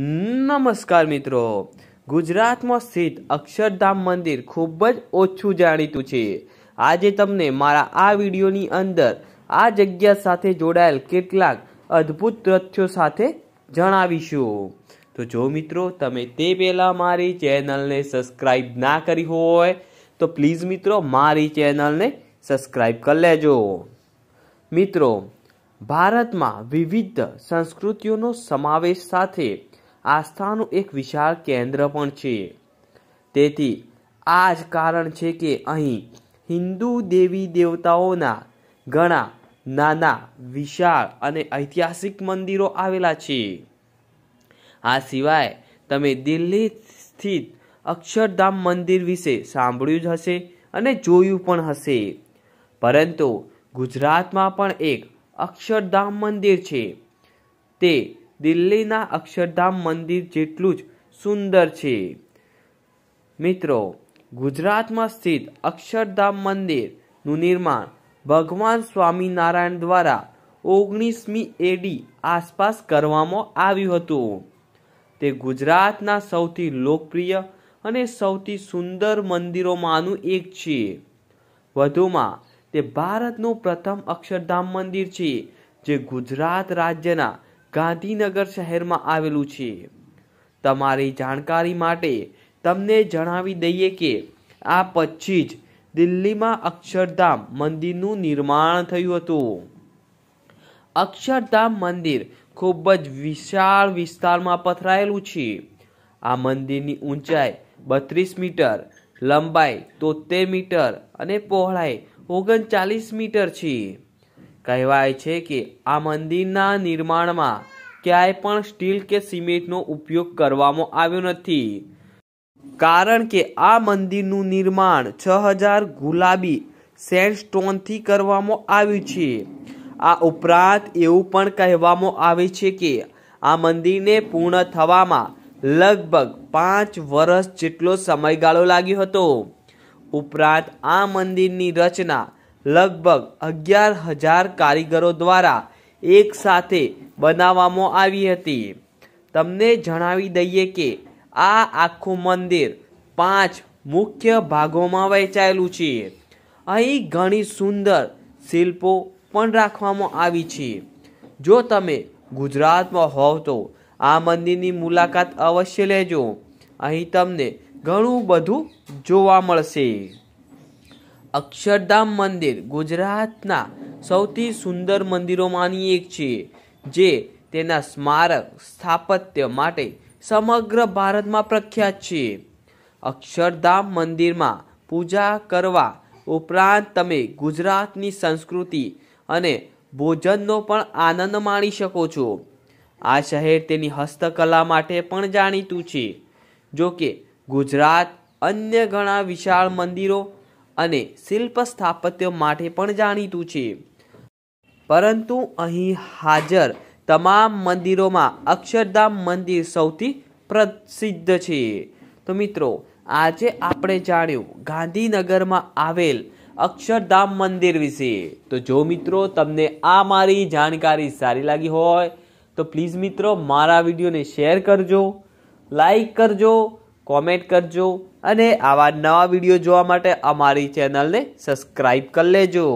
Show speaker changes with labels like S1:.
S1: નમસ્કાર મિત્રો ગુજરાતમાં સ્થિત અક્ષરધામ મંદિર ખૂબ જ ઓછું જાણીતું છે આજે તમને મારા આ વિડીયોની અંદર આ જગ્યા સાથે જોડાયેલ કેટલાક અદ્ભુત તથ્યો સાથે જણાવીશું તો જો મિત્રો તમે તે પહેલાં મારી ચેનલને સબસ્ક્રાઈબ ના કરી હોય તો પ્લીઝ મિત્રો મારી ચેનલને સબસ્ક્રાઈબ કરી લેજો મિત્રો ભારતમાં વિવિધ સંસ્કૃતિઓનો સમાવેશ સાથે આસ્થાનું એક વિશાળ કેન્દ્ર પણ છે તેથી આ જ કારણ છે કે અહીં હિન્દુ દેવી દેવતાઓના ઘણા નાના વિશાળ અને ઐતિહાસિક મંદિરો આવેલા છે આ સિવાય તમે દિલ્હી સ્થિત અક્ષરધામ મંદિર વિશે સાંભળ્યું જ હશે અને જોયું પણ હશે પરંતુ ગુજરાતમાં પણ એક અક્ષરધામ મંદિર છે તે દિલ્હીના અક્ષરધામ મંદિર જેટલું જ સુંદર છે મિત્રો ગુજરાતમાં સ્થિત અક્ષરધામ મંદિરનું નિર્માણ ભગવાન સ્વામિનારાયણ દ્વારા ઓગણીસમી એડી આસપાસ કરવામાં આવ્યું હતું તે ગુજરાતના સૌથી લોકપ્રિય અને સૌથી સુંદર મંદિરોમાંનું એક છે વધુમાં તે ભારતનું પ્રથમ અક્ષરધામ મંદિર છે જે ગુજરાત રાજ્યના ગાંધીનગર શહેરમાં આવેલું છે તમારી જાણકારી માટે તમને જણાવી દઈએ કે આ પછી જ દિલ્હીમાં અક્ષરધામ મંદિરનું નિર્માણ થયું હતું અક્ષરધામ મંદિર ખૂબ જ વિશાળ વિસ્તારમાં પથરાયેલું છે આ મંદિરની ઊંચાઈ બત્રીસ મીટર લંબાઈ તોતેર મીટર અને પહોળાઈ ઓગણચાલીસ મીટર છે કહેવાય છે કે આ મંદિરના નિર્માણમાં ક્યાંય પણ સ્ટીલ કે સિમેન્ટનો ઉપયોગ કરવામાં આવ્યો નથી કારણ કે આ મંદિરનું નિર્માણ છ હજાર ગુલાબી સેન્ડસ્ટોનથી કરવામાં આવ્યું છે આ ઉપરાંત એવું પણ કહેવામાં આવે છે કે આ મંદિરને પૂર્ણ થવામાં લગભગ પાંચ વર્ષ જેટલો સમયગાળો લાગ્યો હતો ઉપરાંત આ મંદિરની રચના લગભગ અગિયાર હજાર કારીગરો દ્વારા એક સાથે બનાવવામાં આવી હતી તમને જણાવી દઈએ કે આ આખું મંદિર પાંચ મુખ્ય ભાગોમાં વહેંચાયેલું છે અહીં ઘણી સુંદર શિલ્પો પણ રાખવામાં આવી છે જો તમે ગુજરાતમાં હોવ તો આ મંદિરની મુલાકાત અવશ્ય લેજો અહીં તમને ઘણું બધું જોવા મળશે અક્ષરધામ મંદિર ગુજરાતના સૌથી સુંદર મંદિરોમાંની એક છે જે તેના સ્મારક સ્થાપત્ય માટે સમગ્ર ભારતમાં પ્રખ્યાત છે અક્ષરધામ મંદિરમાં પૂજા કરવા ઉપરાંત તમે ગુજરાતની સંસ્કૃતિ અને ભોજનનો પણ આનંદ માણી શકો છો આ શહેર તેની હસ્તકલા માટે પણ જાણીતું છે જો કે ગુજરાત અન્ય ઘણા વિશાળ મંદિરો અને શિલ્પ સ્થાપત્ય માટે પણ જાણીતું છે પરંતુ અહીં હાજર તમામ મંદિરોમાં અક્ષરધામ મંદિર સૌથી પ્રસિદ્ધ છે તો મિત્રો આજે આપણે જાણ્યું ગાંધીનગરમાં આવેલ અક્ષરધામ મંદિર વિશે તો જો મિત્રો તમને આ મારી જાણકારી સારી લાગી હોય તો પ્લીઝ મિત્રો મારા વિડીયોને શેર કરજો લાઈક કરજો કોમેન્ટ કરજો અને આવા નવા વિડીયો જોવા માટે અમારી ચેનલને સબસ્ક્રાઈબ કરી લેજો